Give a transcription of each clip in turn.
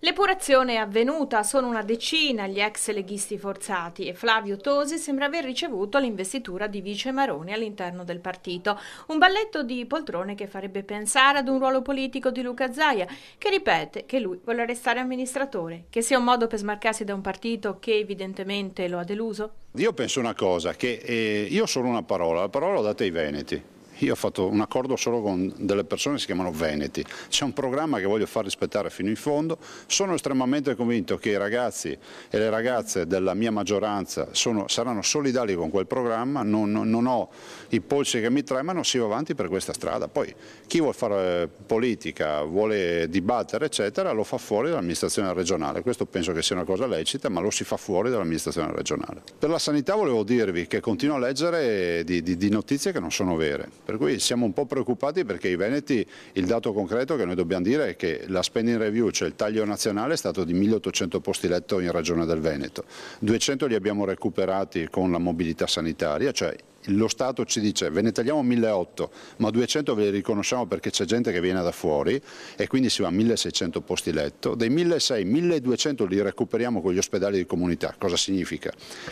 L'epurazione è avvenuta, sono una decina gli ex leghisti forzati e Flavio Tosi sembra aver ricevuto l'investitura di vice Maroni all'interno del partito. Un balletto di poltrone che farebbe pensare ad un ruolo politico di Luca Zaia, che ripete che lui vuole restare amministratore, che sia un modo per smarcarsi da un partito che evidentemente lo ha deluso? Io penso una cosa, che eh, io sono una parola, la parola l'ho data ai Veneti io ho fatto un accordo solo con delle persone che si chiamano Veneti, c'è un programma che voglio far rispettare fino in fondo, sono estremamente convinto che i ragazzi e le ragazze della mia maggioranza sono, saranno solidali con quel programma, non, non, ho i polsi che mi tremano, si va avanti per questa strada, poi chi vuole fare eh, politica, vuole dibattere eccetera, lo fa fuori dall'amministrazione regionale, questo penso che sia una cosa lecita, ma lo si fa fuori dall'amministrazione regionale. Per la sanità volevo dirvi che continuo a leggere di, di, di notizie che non sono vere. Per cui siamo un po' preoccupati perché i Veneti, il dato concreto che noi dobbiamo dire è che la spending review, cioè il taglio nazionale, è stato di 1800 posti letto in ragione del Veneto. 200 li abbiamo recuperati con la mobilità sanitaria, cioè lo Stato ci dice ve ne tagliamo 1.800 ma 200 ve li riconosciamo perché c'è gente che viene da fuori e quindi si va a 1.600 posti letto, dei 1.600, 1.200 li recuperiamo con gli ospedali di comunità, cosa significa?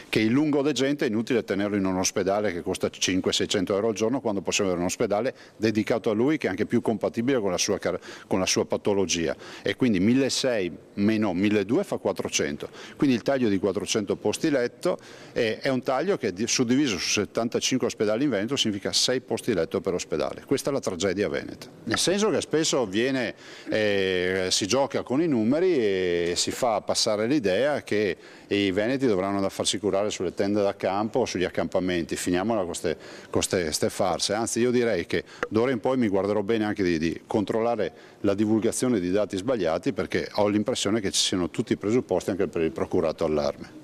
Che il lungo degente è inutile tenerlo in un ospedale che costa 500-600 euro al giorno quando possiamo avere un ospedale dedicato a lui che è anche più compatibile con la sua, con la sua patologia e quindi 1.600 meno 1.200 fa 400, quindi il taglio di 400 posti letto è, è un taglio che è suddiviso su 75 5 ospedali in Veneto significa 6 posti letto per ospedale. Questa è la tragedia veneta. Nel senso che spesso viene, eh, si gioca con i numeri e si fa passare l'idea che i veneti dovranno da farsi curare sulle tende da campo o sugli accampamenti. Finiamola con queste farse. Anzi, io direi che d'ora in poi mi guarderò bene anche di, di controllare la divulgazione di dati sbagliati perché ho l'impressione che ci siano tutti i presupposti anche per il procurato allarme.